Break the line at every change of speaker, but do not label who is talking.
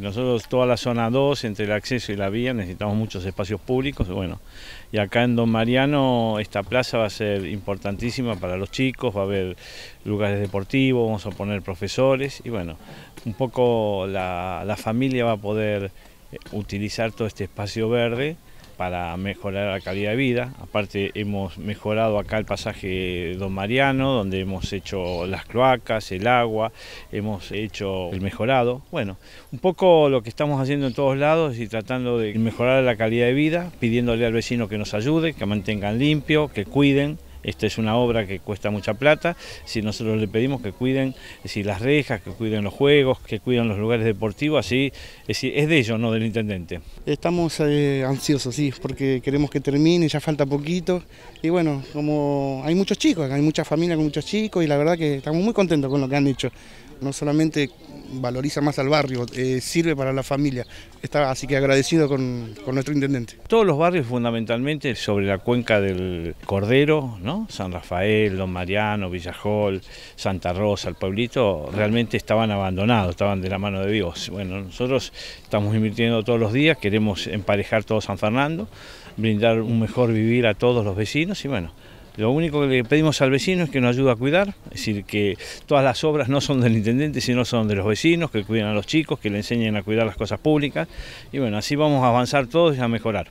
Nosotros toda la zona 2, entre el acceso y la vía, necesitamos muchos espacios públicos, y acá en Don Mariano esta plaza va a ser importantísima para los chicos, va a haber lugares deportivos, vamos a poner profesores, y bueno, un poco la familia va a poder eh, utilizar todo este espacio verde para mejorar la calidad de vida. Aparte hemos mejorado acá el pasaje Don Mariano, donde hemos hecho las cloacas, el agua, hemos hecho el mejorado. Bueno, un poco lo que estamos haciendo en todos lados y tratando de mejorar la calidad de vida, pidiéndole al vecino que nos ayude, que mantengan limpio, que cuiden. Esta es una obra que cuesta mucha plata, si nosotros le pedimos que cuiden si las rejas, que cuiden los juegos, que cuiden los lugares deportivos, así es, es de ellos, no del intendente.
Estamos eh, ansiosos, sí, porque queremos que termine, ya falta poquito, y bueno, como hay muchos chicos, hay mucha familia con muchos chicos, y la verdad que estamos muy contentos con lo que han hecho, no solamente valoriza más al barrio, eh, sirve para la familia. así que agradecido con, nuestro intendente.
Todos los barrios fundamentalmente sobre la cuenca del Cordero, ¿no? San Rafael, Don Mariano, Villajol, Santa Rosa, el pueblito, realmente estaban abandonados, estaban de la mano de Dios. Bueno, nosotros estamos invirtiendo todos los días, queremos emparejar todo San Fernando, brindar un mejor vivir a todos los vecinos y bueno, lo único que le pedimos al vecino es que nos ayude a cuidar, es decir, que todas las obras no son del intendente, sino son de los vecinos, que cuidan a los chicos, que le enseñen a cuidar las cosas públicas. Y bueno, así vamos a avanzar todos y a mejorar.